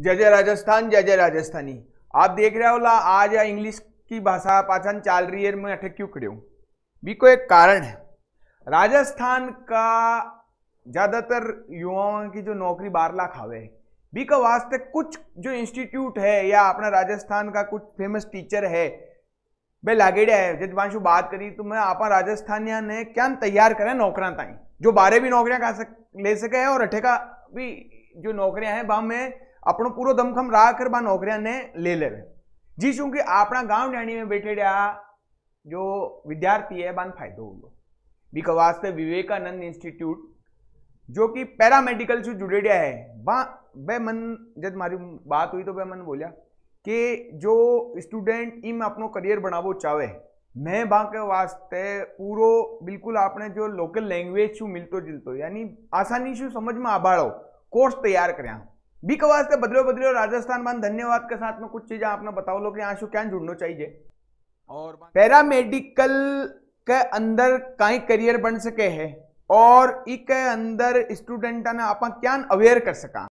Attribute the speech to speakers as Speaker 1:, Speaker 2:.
Speaker 1: जय जय राजस्थान जय जय राजस्थानी आप देख रहे हो ला आज या इंग्लिश की भाषा पाचन चाल रही है मैं अठे क्यों खड़े भी को एक कारण है राजस्थान का ज़्यादातर युवाओं की जो नौकरी बार लाख आवे है बी का वास्ते कुछ जो इंस्टीट्यूट है या अपना राजस्थान का कुछ फेमस टीचर है वे लागेड़ा है जजबांशु बात करी तो मैं आप राजस्थानिया ने क्या तैयार करें नौकरा ताई जो बारह भी नौकरियां ले सके और अठे का भी जो नौकरियां हैं वहां में अपनों पूरा दमखम राह कर बा રાહ ने ले ले जी चूंकि શું કે આપણા में बैठे रहा जो विद्यार्थी है बान फायदो હોલો बीक वास्ते विवेकानंद इंस्टीट्यूट जो कि पैरामेडिकल से जुड़े रहा है बा वह मन जब मारी बात हुई तो वह मन बोलिया कि जो स्टूडेंट इम अपनो करियर बनावो चाहे मैं वहाँ के वास्ते पूरो बिल्कुल आपने जो लोकल लैंग्वेज छू मिलते जुलते यानी आसानी से समझ में आबाड़ो कोर्स तैयार कराया बी के वास्ते बदलो बदलो राजस्थान मान धन्यवाद के साथ में कुछ चीजें आपने बताओ लोग यहाँ क्या जुड़नो चाहिए और पैरामेडिकल के अंदर कई करियर बन सके है और ई अंदर स्टूडेंट ने आप क्या अवेयर कर सका